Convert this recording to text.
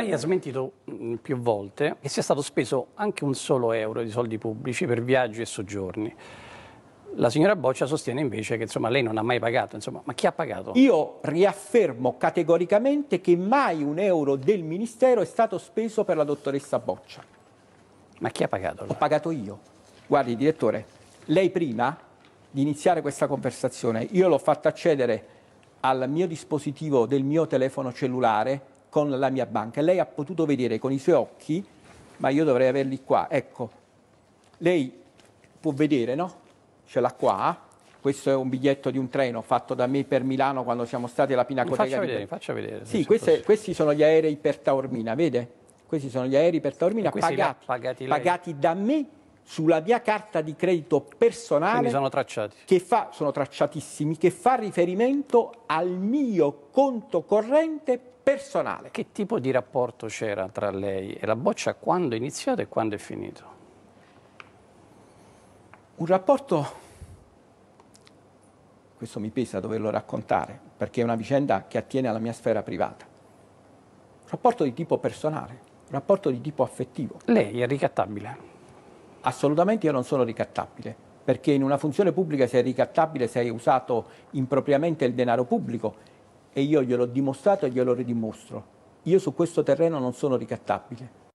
Lei ha smentito mm, più volte che sia stato speso anche un solo euro di soldi pubblici per viaggi e soggiorni. La signora Boccia sostiene invece che insomma, lei non ha mai pagato, insomma, ma chi ha pagato? Io riaffermo categoricamente che mai un euro del Ministero è stato speso per la dottoressa Boccia. Ma chi ha pagato? Allora? Ho pagato io. Guardi, direttore, lei prima di iniziare questa conversazione, io l'ho fatta accedere al mio dispositivo del mio telefono cellulare con la mia banca. Lei ha potuto vedere con i suoi occhi, ma io dovrei averli qua, ecco. Lei può vedere, no? Ce l'ha qua. Ah? Questo è un biglietto di un treno fatto da me per Milano quando siamo stati alla Pinacoteca. Mi faccia vedere, di... faccia vedere. Sì, queste, questi sono gli aerei per Taormina, vede? Questi sono gli aerei per Taormina pagati, pagati, pagati da me sulla mia carta di credito personale. Quindi sono tracciati. Che fa, sono tracciatissimi, che fa riferimento al mio conto corrente personale. Che tipo di rapporto c'era tra lei e la boccia quando è iniziato e quando è finito? Un rapporto, questo mi pesa doverlo raccontare, perché è una vicenda che attiene alla mia sfera privata. Un rapporto di tipo personale, un rapporto di tipo affettivo. Lei è ricattabile? Assolutamente io non sono ricattabile, perché in una funzione pubblica sei ricattabile se hai usato impropriamente il denaro pubblico e io gliel'ho dimostrato e glielo ridimostro. Io su questo terreno non sono ricattabile.